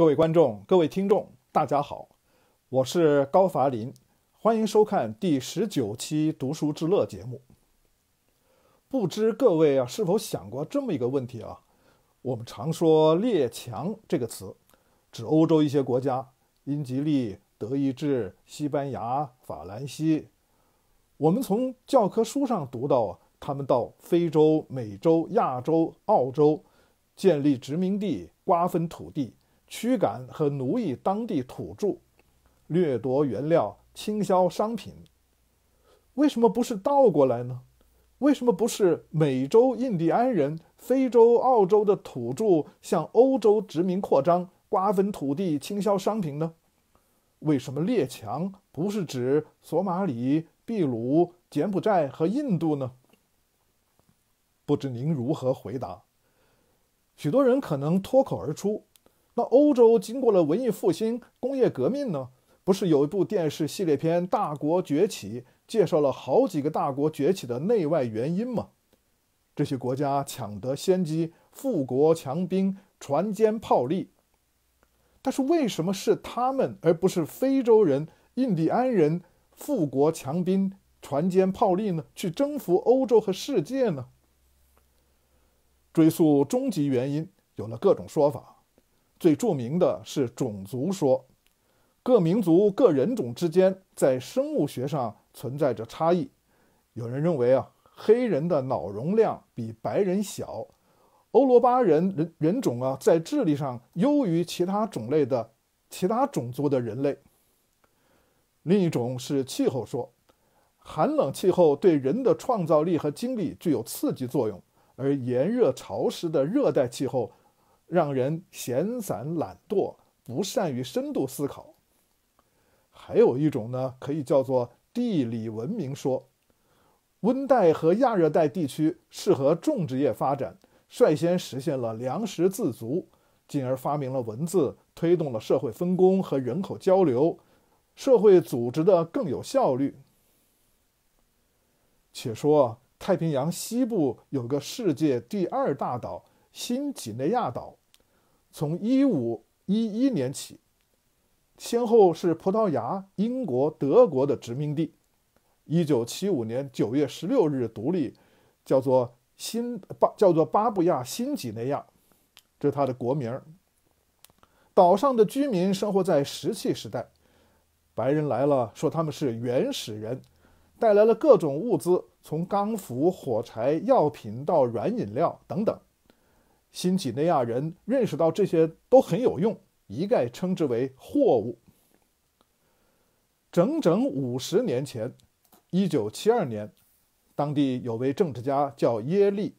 各位观众，各位听众，大家好，我是高伐林，欢迎收看第十九期《读书之乐》节目。不知各位啊是否想过这么一个问题啊？我们常说“列强”这个词，指欧洲一些国家，英吉利、德意志、西班牙、法兰西。我们从教科书上读到，他们到非洲、美洲、亚洲、澳洲，建立殖民地，瓜分土地。驱赶和奴役当地土著，掠夺原料，倾销商品。为什么不是倒过来呢？为什么不是美洲印第安人、非洲、澳洲的土著向欧洲殖民扩张，瓜分土地，倾销商品呢？为什么列强不是指索马里、秘鲁、柬埔寨和印度呢？不知您如何回答？许多人可能脱口而出。欧洲经过了文艺复兴、工业革命呢，不是有一部电视系列片《大国崛起》，介绍了好几个大国崛起的内外原因吗？这些国家抢得先机，富国强兵，船坚炮利。但是为什么是他们而不是非洲人、印第安人富国强兵、船坚炮利呢？去征服欧洲和世界呢？追溯终极原因，有了各种说法。最著名的是种族说，各民族、各人种之间在生物学上存在着差异。有人认为啊，黑人的脑容量比白人小，欧罗巴人人人种啊，在智力上优于其他种类的其他种族的人类。另一种是气候说，寒冷气候对人的创造力和精力具有刺激作用，而炎热潮湿的热带气候。让人闲散懒惰，不善于深度思考。还有一种呢，可以叫做地理文明说：温带和亚热带地区适合种植业发展，率先实现了粮食自足，进而发明了文字，推动了社会分工和人口交流，社会组织的更有效率。且说太平洋西部有个世界第二大岛——新几内亚岛。从一五一一年起，先后是葡萄牙、英国、德国的殖民地。一九七五年九月十六日独立，叫做新巴，叫做巴布亚新几内亚，这是它的国名。岛上的居民生活在石器时代，白人来了，说他们是原始人，带来了各种物资，从钢斧、火柴、药品到软饮料等等。新几内亚人认识到这些都很有用，一概称之为货物。整整五十年前，一九七二年，当地有位政治家叫耶利，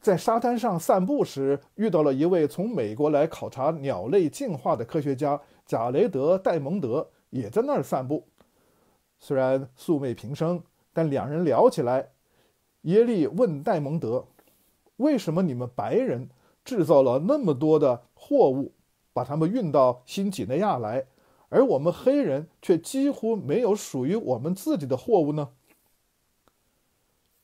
在沙滩上散步时遇到了一位从美国来考察鸟类进化的科学家贾雷德·戴蒙德，也在那儿散步。虽然素昧平生，但两人聊起来，耶利问戴蒙德。为什么你们白人制造了那么多的货物，把他们运到新几内亚来，而我们黑人却几乎没有属于我们自己的货物呢？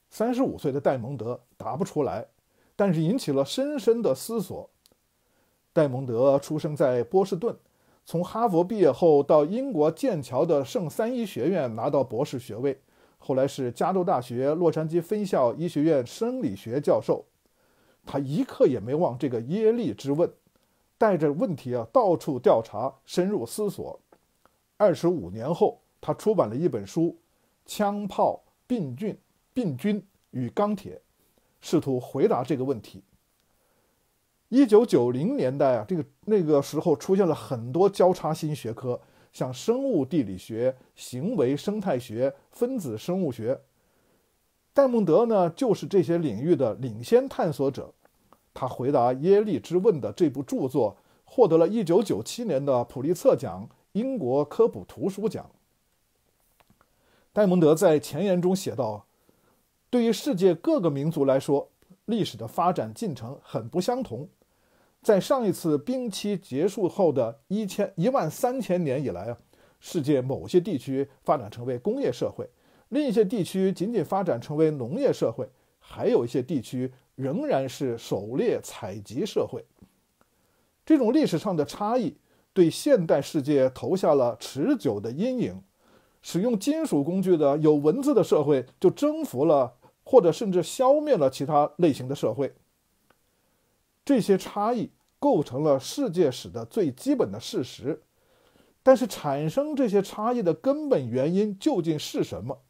三十五岁的戴蒙德答不出来，但是引起了深深的思索。戴蒙德出生在波士顿，从哈佛毕业后到英国剑桥的圣三一学院拿到博士学位，后来是加州大学洛杉矶分校医学院生理学教授。他一刻也没忘这个耶利之问，带着问题啊到处调查，深入思索。二十五年后，他出版了一本书《枪炮、病菌、病菌与钢铁》，试图回答这个问题。一九九零年代啊，这个那个时候出现了很多交叉新学科，像生物地理学、行为生态学、分子生物学。戴蒙德呢，就是这些领域的领先探索者。他回答《耶利之问》的这部著作获得了1997年的普利策奖、英国科普图书奖。戴蒙德在前言中写道：“对于世界各个民族来说，历史的发展进程很不相同。在上一次冰期结束后的一千一万三千年以来啊，世界某些地区发展成为工业社会。”另一些地区仅仅发展成为农业社会，还有一些地区仍然是狩猎采集社会。这种历史上的差异对现代世界投下了持久的阴影。使用金属工具的有文字的社会就征服了，或者甚至消灭了其他类型的社会。这些差异构成了世界史的最基本的事实，但是产生这些差异的根本原因究竟是什么？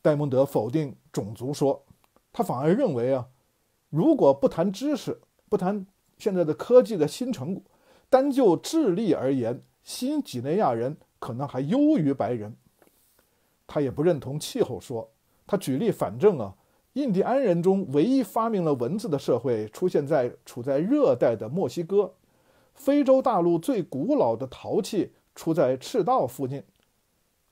戴蒙德否定种族说，他反而认为啊，如果不谈知识，不谈现在的科技的新成果，单就智力而言，新几内亚人可能还优于白人。他也不认同气候说，他举例反正啊，印第安人中唯一发明了文字的社会出现在处在热带的墨西哥，非洲大陆最古老的陶器出在赤道附近。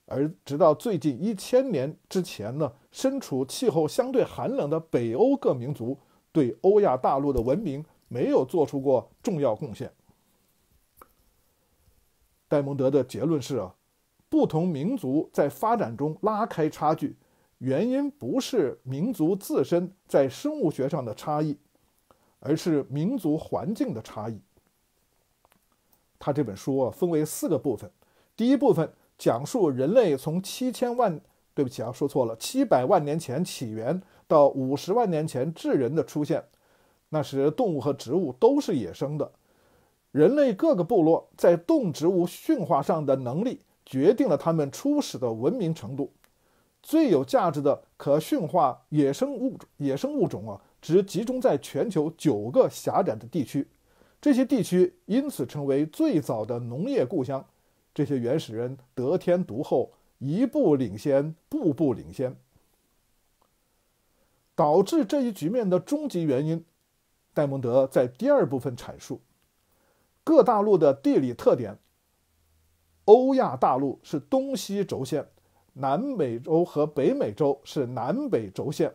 而直到最近一千年之前呢，身处气候相对寒冷的北欧各民族对欧亚大陆的文明没有做出过重要贡献。戴蒙德的结论是啊，不同民族在发展中拉开差距，原因不是民族自身在生物学上的差异，而是民族环境的差异。他这本书啊分为四个部分，第一部分。讲述人类从七千万，对不起啊，说错了，七百万年前起源到五十万年前智人的出现，那时动物和植物都是野生的。人类各个部落在动植物驯化上的能力，决定了他们初始的文明程度。最有价值的可驯化野生物种，野生物种啊，只集中在全球九个狭窄的地区，这些地区因此成为最早的农业故乡。这些原始人得天独厚，一步领先，步步领先，导致这一局面的终极原因，戴蒙德在第二部分阐述，各大陆的地理特点。欧亚大陆是东西轴线，南美洲和北美洲是南北轴线，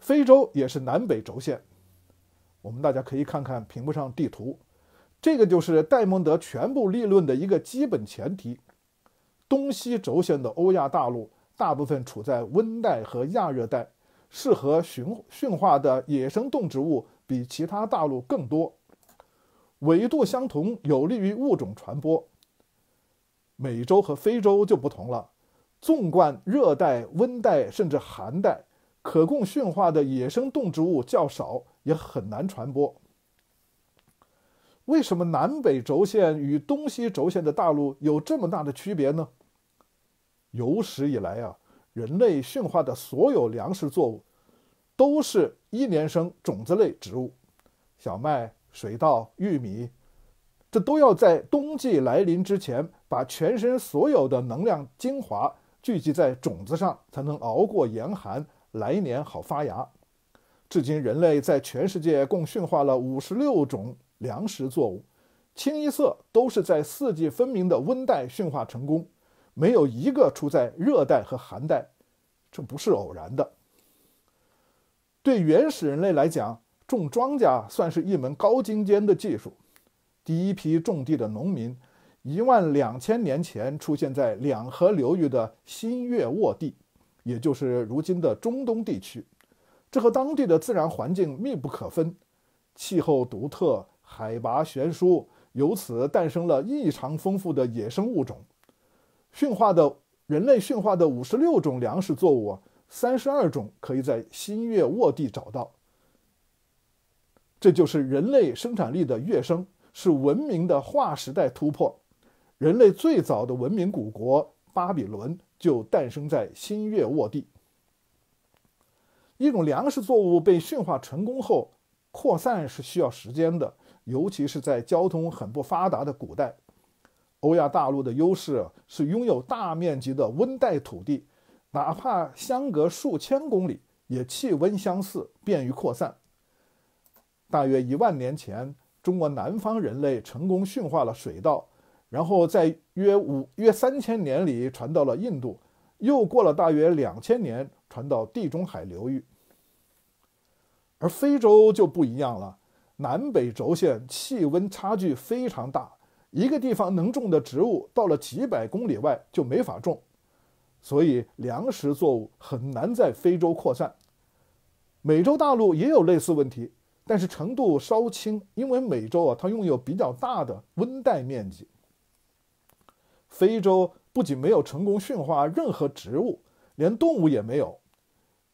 非洲也是南北轴线，我们大家可以看看屏幕上地图。这个就是戴蒙德全部立论的一个基本前提：东西轴线的欧亚大陆大部分处在温带和亚热带，适合驯驯化的野生动植物比其他大陆更多；纬度相同，有利于物种传播。美洲和非洲就不同了，纵贯热带、温带甚至寒带，可供驯化的野生动植物较少，也很难传播。为什么南北轴线与东西轴线的大陆有这么大的区别呢？有史以来啊，人类驯化的所有粮食作物，都是一年生种子类植物，小麦、水稻、玉米，这都要在冬季来临之前，把全身所有的能量精华聚集在种子上，才能熬过严寒，来年好发芽。至今，人类在全世界共驯化了五十六种。粮食作物，清一色都是在四季分明的温带驯化成功，没有一个出在热带和寒带，这不是偶然的。对原始人类来讲，种庄稼算是一门高精尖的技术。第一批种地的农民，一万两千年前出现在两河流域的新月沃地，也就是如今的中东地区，这和当地的自然环境密不可分，气候独特。海拔悬殊，由此诞生了异常丰富的野生物种。驯化的人类驯化的五十六种粮食作物，三十二种可以在新月沃地找到。这就是人类生产力的跃升，是文明的划时代突破。人类最早的文明古国巴比伦就诞生在新月沃地。一种粮食作物被驯化成功后，扩散是需要时间的。尤其是在交通很不发达的古代，欧亚大陆的优势是拥有大面积的温带土地，哪怕相隔数千公里，也气温相似，便于扩散。大约一万年前，中国南方人类成功驯化了水稻，然后在约五约三千年里传到了印度，又过了大约两千年传到地中海流域，而非洲就不一样了。南北轴线气温差距非常大，一个地方能种的植物，到了几百公里外就没法种，所以粮食作物很难在非洲扩散。美洲大陆也有类似问题，但是程度稍轻，因为美洲啊，它拥有比较大的温带面积。非洲不仅没有成功驯化任何植物，连动物也没有，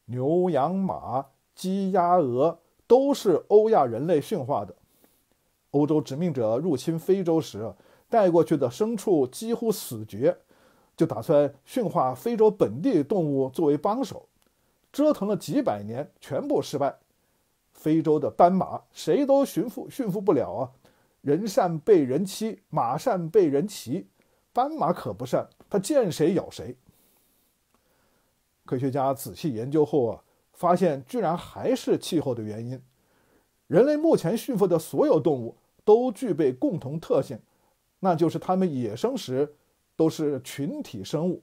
牛、羊、马、鸡、鸭、鹅。都是欧亚人类驯化的。欧洲殖民者入侵非洲时，带过去的牲畜几乎死绝，就打算驯化非洲本地动物作为帮手，折腾了几百年，全部失败。非洲的斑马谁都驯服，驯服不了啊！人善被人欺，马善被人骑，斑马可不善，它见谁咬谁。科学家仔细研究后啊。发现居然还是气候的原因。人类目前驯服的所有动物都具备共同特性，那就是它们野生时都是群体生物，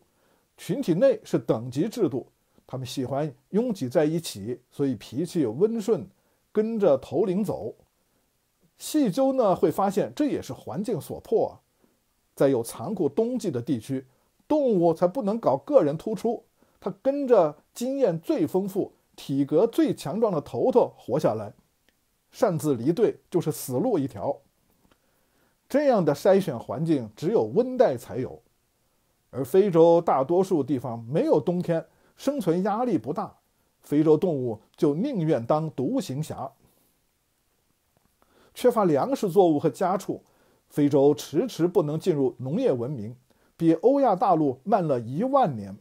群体内是等级制度，它们喜欢拥挤在一起，所以脾气温顺，跟着头领走。细究呢，会发现这也是环境所迫，在有残酷冬季的地区，动物才不能搞个人突出，它跟着经验最丰富。体格最强壮的头头活下来，擅自离队就是死路一条。这样的筛选环境只有温带才有，而非洲大多数地方没有冬天，生存压力不大，非洲动物就宁愿当独行侠。缺乏粮食作物和家畜，非洲迟迟不能进入农业文明，比欧亚大陆慢了一万年，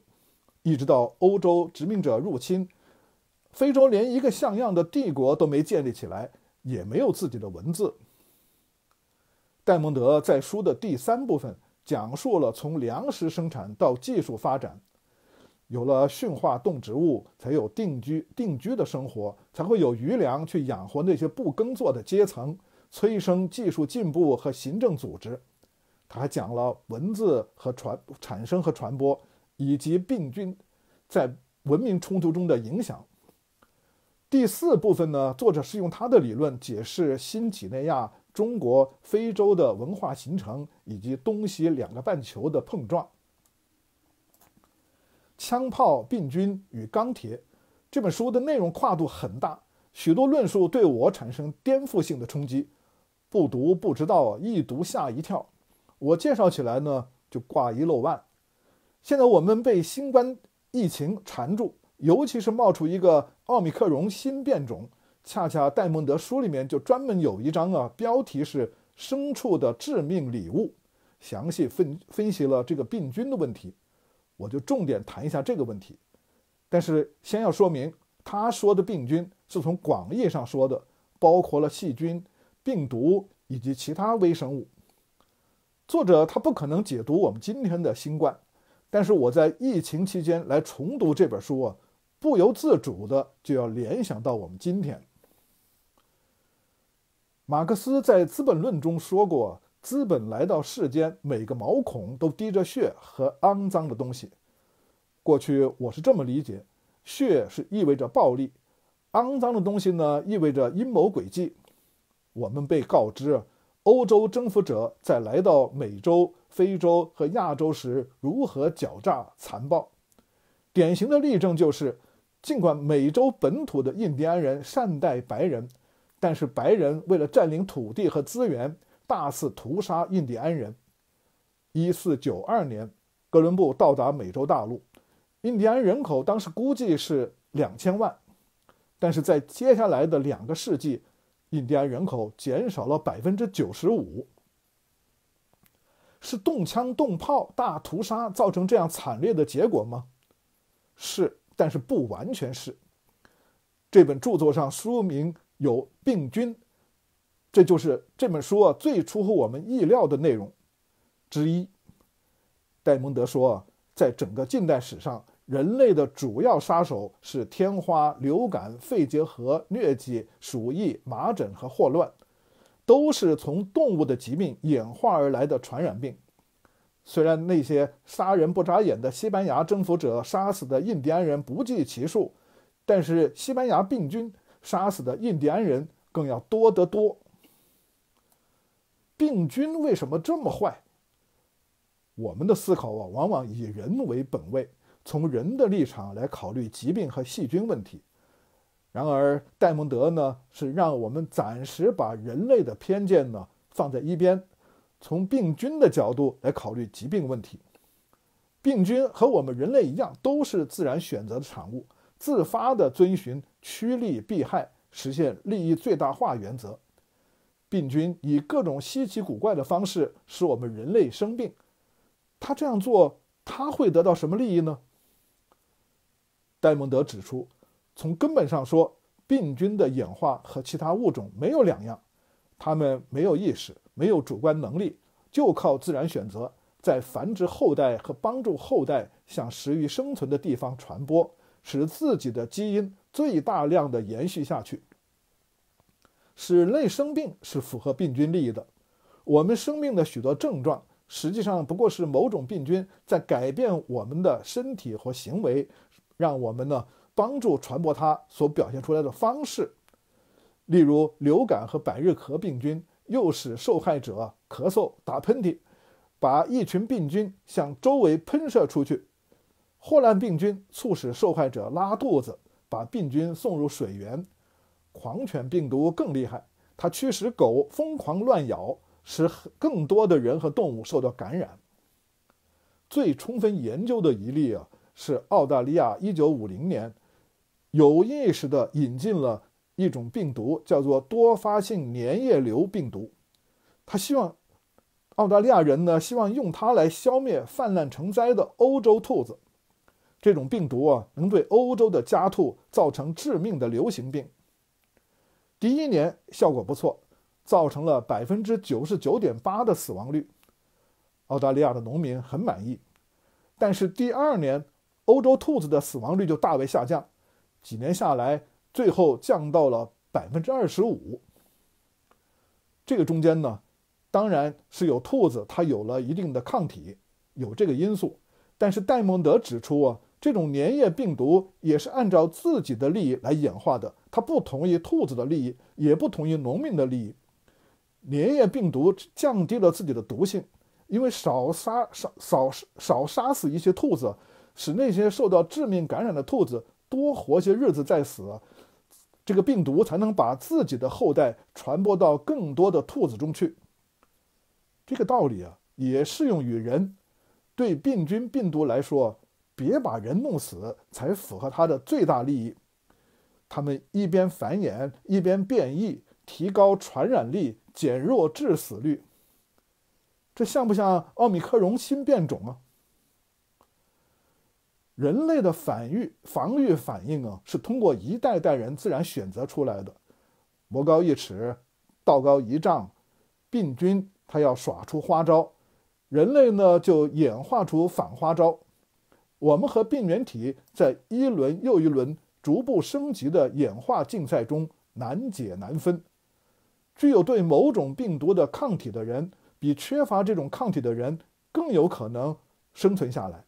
一直到欧洲殖民者入侵。非洲连一个像样的帝国都没建立起来，也没有自己的文字。戴蒙德在书的第三部分讲述了从粮食生产到技术发展，有了驯化动植物，才有定居定居的生活，才会有余粮去养活那些不耕作的阶层，催生技术进步和行政组织。他还讲了文字和传产生和传播，以及病菌在文明冲突中的影响。第四部分呢，作者是用他的理论解释新几内亚、中国、非洲的文化形成以及东西两个半球的碰撞。枪炮、病菌与钢铁，这本书的内容跨度很大，许多论述对我产生颠覆性的冲击。不读不知道，一读吓一跳。我介绍起来呢，就挂一漏万。现在我们被新冠疫情缠住。尤其是冒出一个奥密克戎新变种，恰恰戴蒙德书里面就专门有一章啊，标题是“牲畜的致命礼物”，详细分分析了这个病菌的问题。我就重点谈一下这个问题。但是先要说明，他说的病菌是从广义上说的，包括了细菌、病毒以及其他微生物。作者他不可能解读我们今天的新冠，但是我在疫情期间来重读这本书啊。不由自主的就要联想到我们今天。马克思在《资本论》中说过：“资本来到世间，每个毛孔都滴着血和肮脏的东西。”过去我是这么理解，血是意味着暴力，肮脏的东西呢，意味着阴谋诡计。我们被告知，欧洲征服者在来到美洲、非洲和亚洲时如何狡诈残暴。典型的例证就是。尽管美洲本土的印第安人善待白人，但是白人为了占领土地和资源，大肆屠杀印第安人。一四九二年，哥伦布到达美洲大陆，印第安人口当时估计是两千万，但是在接下来的两个世纪，印第安人口减少了百分之九十五，是动枪动炮大屠杀造成这样惨烈的结果吗？是。但是不完全是。这本著作上书名有病菌，这就是这本书啊最出乎我们意料的内容之一。戴蒙德说啊，在整个近代史上，人类的主要杀手是天花、流感、肺结核、疟疾、鼠疫、麻疹和霍乱，都是从动物的疾病演化而来的传染病。虽然那些杀人不眨眼的西班牙征服者杀死的印第安人不计其数，但是西班牙病菌杀死的印第安人更要多得多。病菌为什么这么坏？我们的思考啊，往往以人为本位，从人的立场来考虑疾病和细菌问题。然而，戴蒙德呢，是让我们暂时把人类的偏见呢放在一边。从病菌的角度来考虑疾病问题，病菌和我们人类一样，都是自然选择的产物，自发地遵循趋利避害、实现利益最大化原则。病菌以各种稀奇古怪的方式使我们人类生病，他这样做，他会得到什么利益呢？戴蒙德指出，从根本上说，病菌的演化和其他物种没有两样，它们没有意识。没有主观能力，就靠自然选择，在繁殖后代和帮助后代向适宜生存的地方传播，使自己的基因最大量的延续下去。使类生病是符合病菌利益的。我们生命的许多症状，实际上不过是某种病菌在改变我们的身体和行为，让我们呢帮助传播它所表现出来的方式。例如流感和百日咳病菌。诱使受害者咳嗽、打喷嚏，把一群病菌向周围喷射出去；霍乱病菌促使受害者拉肚子，把病菌送入水源；狂犬病毒更厉害，它驱使狗疯狂乱咬，使更多的人和动物受到感染。最充分研究的一例啊，是澳大利亚1950年有意识地引进了。一种病毒叫做多发性粘液瘤病毒，他希望澳大利亚人呢希望用它来消灭泛滥成灾的欧洲兔子。这种病毒啊能对欧洲的家兔造成致命的流行病。第一年效果不错，造成了百分之九十九点八的死亡率，澳大利亚的农民很满意。但是第二年欧洲兔子的死亡率就大为下降，几年下来。最后降到了百分之二十五。这个中间呢，当然是有兔子它有了一定的抗体，有这个因素。但是戴蒙德指出啊，这种粘液病毒也是按照自己的利益来演化的，它不同于兔子的利益，也不同于农民的利益。粘液病毒降低了自己的毒性，因为少杀少少少杀死一些兔子，使那些受到致命感染的兔子多活些日子再死。这个病毒才能把自己的后代传播到更多的兔子中去。这个道理啊，也适用于人。对病菌、病毒来说，别把人弄死才符合它的最大利益。它们一边繁衍，一边变异，提高传染力，减弱致死率。这像不像奥密克戎新变种啊？人类的反御防御反应啊，是通过一代代人自然选择出来的。魔高一尺，道高一丈，病菌它要耍出花招，人类呢就演化出反花招。我们和病原体在一轮又一轮逐步升级的演化竞赛中难解难分。具有对某种病毒的抗体的人，比缺乏这种抗体的人更有可能生存下来。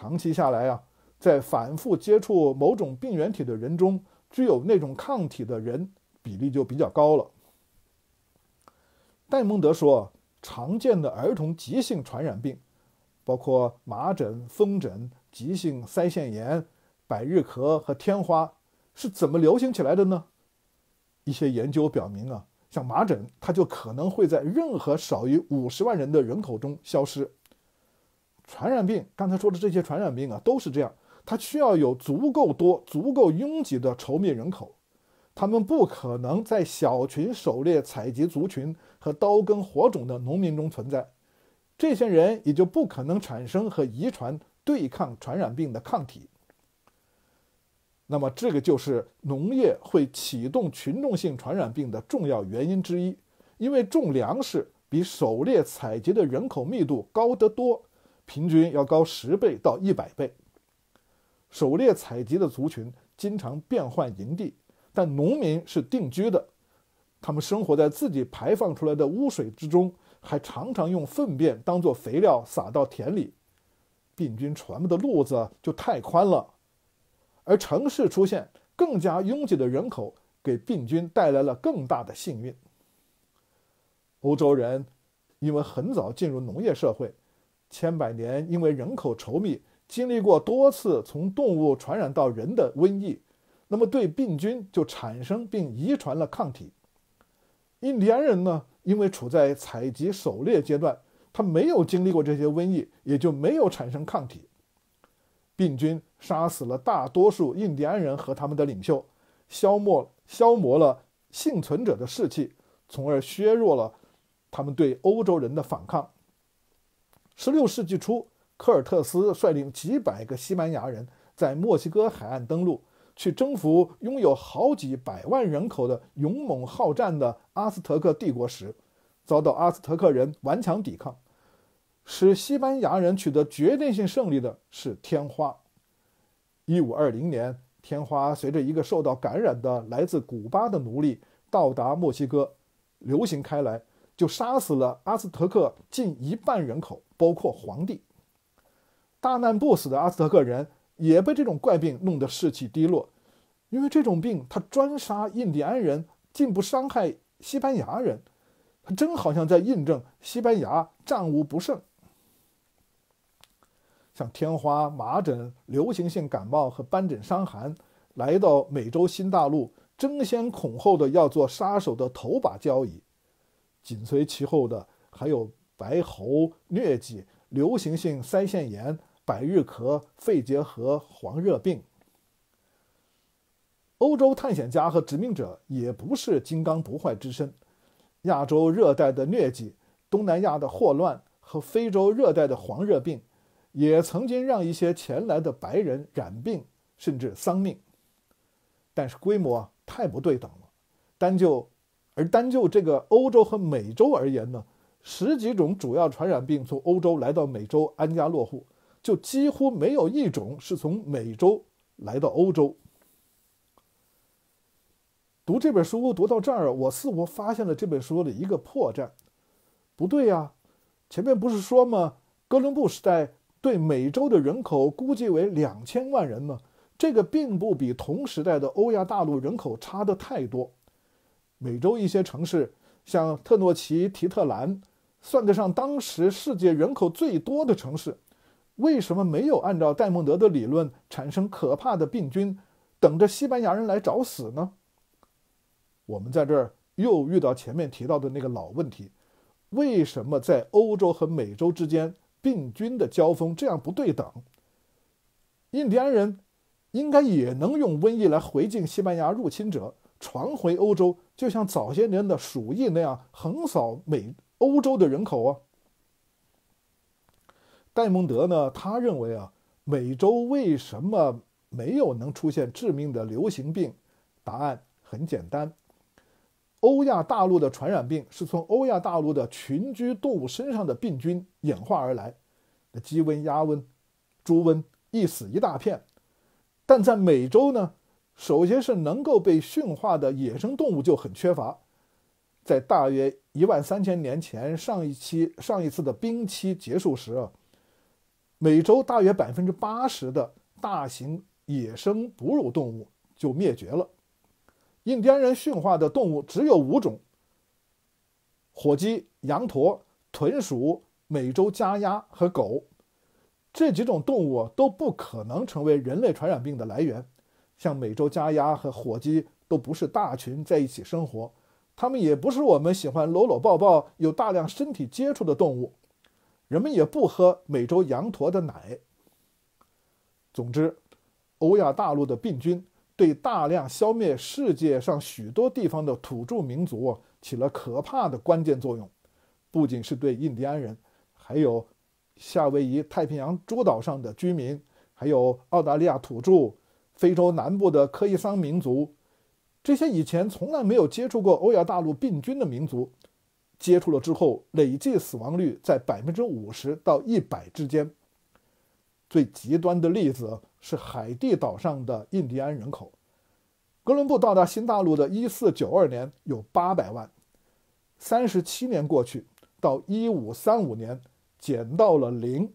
长期下来啊，在反复接触某种病原体的人中，具有那种抗体的人比例就比较高了。戴蒙德说，常见的儿童急性传染病，包括麻疹、风疹、急性腮腺炎、百日咳和天花，是怎么流行起来的呢？一些研究表明啊，像麻疹，它就可能会在任何少于五十万人的人口中消失。传染病刚才说的这些传染病啊，都是这样，它需要有足够多、足够拥挤的稠密人口，他们不可能在小群狩猎、采集族群和刀耕火种的农民中存在，这些人也就不可能产生和遗传对抗传染病的抗体。那么，这个就是农业会启动群众性传染病的重要原因之一，因为种粮食比狩猎采集的人口密度高得多。平均要高十倍到一百倍。狩猎采集的族群经常变换营地，但农民是定居的，他们生活在自己排放出来的污水之中，还常常用粪便当做肥料撒到田里，病菌传播的路子就太宽了。而城市出现更加拥挤的人口，给病菌带来了更大的幸运。欧洲人因为很早进入农业社会。千百年，因为人口稠密，经历过多次从动物传染到人的瘟疫，那么对病菌就产生并遗传了抗体。印第安人呢，因为处在采集狩猎阶段，他没有经历过这些瘟疫，也就没有产生抗体。病菌杀死了大多数印第安人和他们的领袖，消磨消磨了幸存者的士气，从而削弱了他们对欧洲人的反抗。十六世纪初，科尔特斯率领几百个西班牙人在墨西哥海岸登陆，去征服拥有好几百万人口的勇猛好战的阿兹特克帝国时，遭到阿兹特克人顽强抵抗。使西班牙人取得决定性胜利的是天花。一五二零年，天花随着一个受到感染的来自古巴的奴隶到达墨西哥，流行开来，就杀死了阿兹特克近一半人口。包括皇帝，大难不死的阿兹特克人也被这种怪病弄得士气低落，因为这种病他专杀印第安人，竟不伤害西班牙人，他真好像在印证西班牙战无不胜。像天花、麻疹、流行性感冒和斑疹伤寒，来到美洲新大陆，争先恐后的要做杀手的头把交椅，紧随其后的还有。白喉、疟疾、流行性腮腺炎、百日咳、肺结核、黄热病。欧洲探险家和殖民者也不是金刚不坏之身。亚洲热带的疟疾、东南亚的霍乱和非洲热带的黄热病，也曾经让一些前来的白人染病甚至丧命。但是规模太不对等了，单就而单就这个欧洲和美洲而言呢？十几种主要传染病从欧洲来到美洲安家落户，就几乎没有一种是从美洲来到欧洲。读这本书读到这儿，我似乎发现了这本书的一个破绽，不对呀，前面不是说吗？哥伦布时代对美洲的人口估计为两千万人吗？这个并不比同时代的欧亚大陆人口差得太多。美洲一些城市，像特诺奇提特兰。算得上当时世界人口最多的城市，为什么没有按照戴蒙德的理论产生可怕的病菌，等着西班牙人来找死呢？我们在这儿又遇到前面提到的那个老问题：为什么在欧洲和美洲之间病菌的交锋这样不对等？印第安人应该也能用瘟疫来回敬西班牙入侵者，传回欧洲，就像早些年的鼠疫那样横扫美。欧洲的人口啊，戴蒙德呢，他认为啊，美洲为什么没有能出现致命的流行病？答案很简单，欧亚大陆的传染病是从欧亚大陆的群居动物身上的病菌演化而来，那鸡瘟、鸭瘟、猪瘟一死一大片，但在美洲呢，首先是能够被驯化的野生动物就很缺乏。在大约一万三千年前，上一期上一次的冰期结束时，美洲大约百分之八十的大型野生哺乳动物就灭绝了。印第安人驯化的动物只有五种：火鸡、羊驼、豚鼠、美洲家鸭和狗。这几种动物都不可能成为人类传染病的来源。像美洲家鸭和火鸡，都不是大群在一起生活。他们也不是我们喜欢搂搂抱抱、有大量身体接触的动物，人们也不喝美洲羊驼的奶。总之，欧亚大陆的病菌对大量消灭世界上许多地方的土著民族起了可怕的关键作用，不仅是对印第安人，还有夏威夷、太平洋诸岛上的居民，还有澳大利亚土著、非洲南部的科伊桑民族。这些以前从来没有接触过欧亚大陆病菌的民族，接触了之后累计死亡率在百分之五十到一百之间。最极端的例子是海地岛上的印第安人口，哥伦布到达新大陆的一四九二年有八百万，三十七年过去到一五三五年减到了零。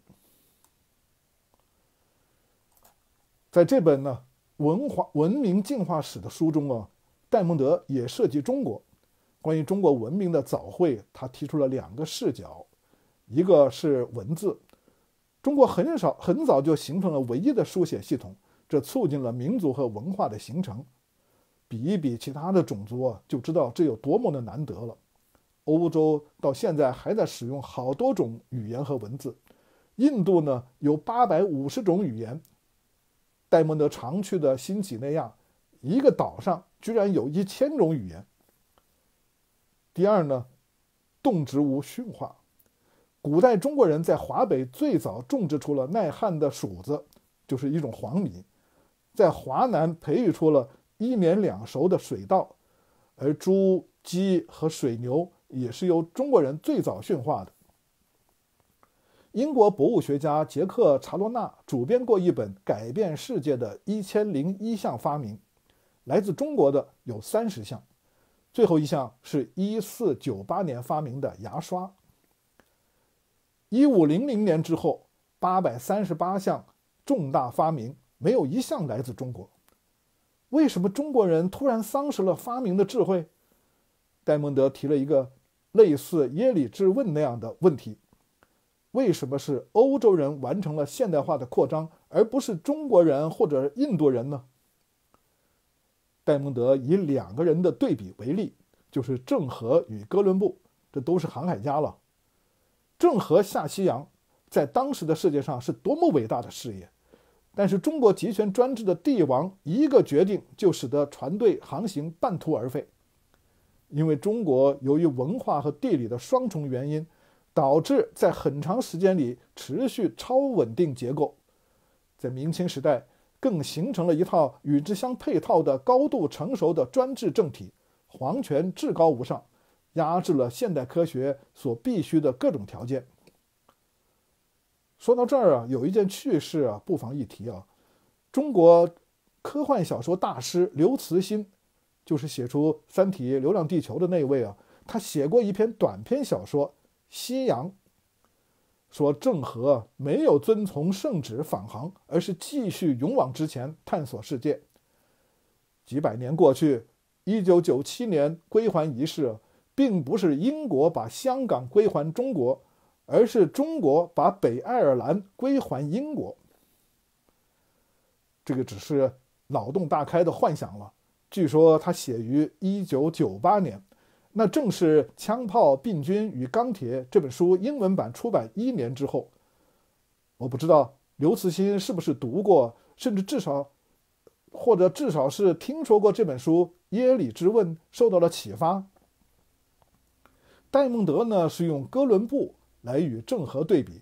在这本呢文化文明进化史的书中啊。戴蒙德也涉及中国，关于中国文明的早会，他提出了两个视角，一个是文字，中国很少很早就形成了唯一的书写系统，这促进了民族和文化的形成，比一比其他的种族啊，就知道这有多么的难得了。欧洲到现在还在使用好多种语言和文字，印度呢有八百五十种语言，戴蒙德常去的新几内亚。一个岛上居然有一千种语言。第二呢，动植物驯化，古代中国人在华北最早种植出了耐旱的黍子，就是一种黄米；在华南培育出了一年两熟的水稻，而猪、鸡和水牛也是由中国人最早驯化的。英国博物学家杰克查罗纳主编过一本《改变世界的一千零一项发明》。来自中国的有三十项，最后一项是一四九八年发明的牙刷。一五零零年之后，八百三十八项重大发明没有一项来自中国。为什么中国人突然丧失了发明的智慧？戴蒙德提了一个类似耶里质问那样的问题：为什么是欧洲人完成了现代化的扩张，而不是中国人或者印度人呢？戴蒙德以两个人的对比为例，就是郑和与哥伦布，这都是航海家了。郑和下西洋，在当时的世界上是多么伟大的事业！但是，中国集权专制的帝王一个决定，就使得船队航行半途而废。因为中国由于文化和地理的双重原因，导致在很长时间里持续超稳定结构。在明清时代。更形成了一套与之相配套的高度成熟的专制政体，皇权至高无上，压制了现代科学所必需的各种条件。说到这儿啊，有一件趣事啊，不妨一提啊。中国科幻小说大师刘慈欣，就是写出《三体》《流浪地球》的那位啊，他写过一篇短篇小说《夕阳》。说郑和没有遵从圣旨返航，而是继续勇往直前探索世界。几百年过去，1997年归还仪式并不是英国把香港归还中国，而是中国把北爱尔兰归还英国。这个只是脑洞大开的幻想了。据说他写于1998年。那正是《枪炮、病菌与钢铁》这本书英文版出版一年之后。我不知道刘慈欣是不是读过，甚至至少，或者至少是听说过这本书。耶里之问受到了启发。戴蒙德呢，是用哥伦布来与郑和对比，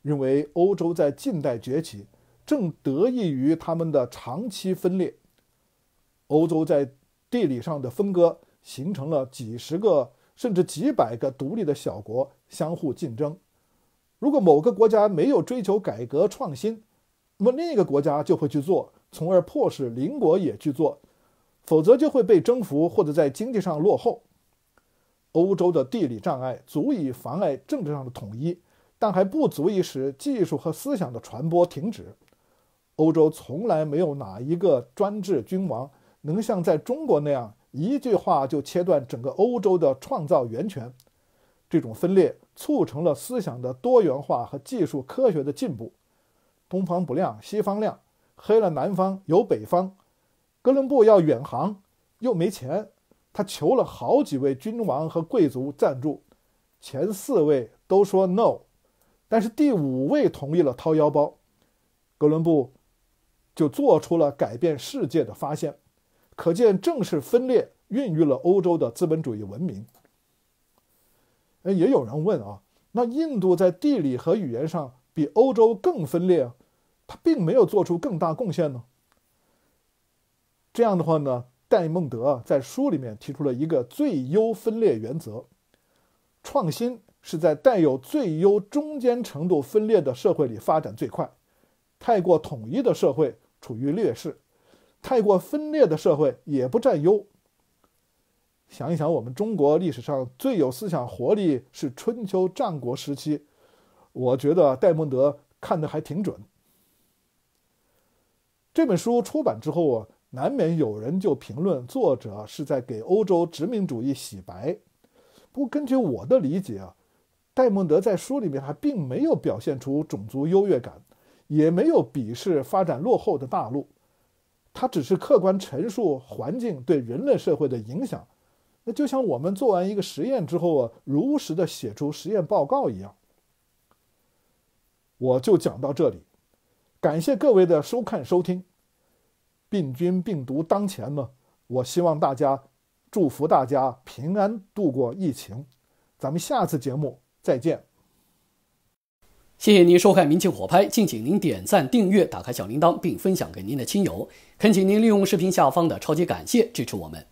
认为欧洲在近代崛起正得益于他们的长期分裂，欧洲在地理上的分割。形成了几十个甚至几百个独立的小国相互竞争。如果某个国家没有追求改革创新，那么另一个国家就会去做，从而迫使邻国也去做，否则就会被征服或者在经济上落后。欧洲的地理障碍足以妨碍政治上的统一，但还不足以使技术和思想的传播停止。欧洲从来没有哪一个专制君王能像在中国那样。一句话就切断整个欧洲的创造源泉，这种分裂促成了思想的多元化和技术科学的进步。东方不亮西方亮，黑了南方有北方。哥伦布要远航，又没钱，他求了好几位君王和贵族赞助，前四位都说 no，但是第五位同意了掏腰包，哥伦布就做出了改变世界的发现。可见，正是分裂孕育了欧洲的资本主义文明。哎，也有人问啊，那印度在地理和语言上比欧洲更分裂，它并没有做出更大贡献呢？这样的话呢，戴孟德在书里面提出了一个最优分裂原则：创新是在带有最优中间程度分裂的社会里发展最快，太过统一的社会处于劣势。太过分裂的社会也不占优。想一想，我们中国历史上最有思想活力是春秋战国时期，我觉得戴蒙德看得还挺准。这本书出版之后，难免有人就评论作者是在给欧洲殖民主义洗白。不过，根据我的理解啊，戴蒙德在书里面还并没有表现出种族优越感，也没有鄙视发展落后的大陆。它只是客观陈述环境对人类社会的影响，那就像我们做完一个实验之后啊，如实的写出实验报告一样。我就讲到这里，感谢各位的收看收听。病菌病毒当前呢，我希望大家祝福大家平安度过疫情。咱们下次节目再见。谢谢您收看《民情火拍》，敬请您点赞、订阅、打开小铃铛，并分享给您的亲友。恳请您利用视频下方的超级感谢支持我们。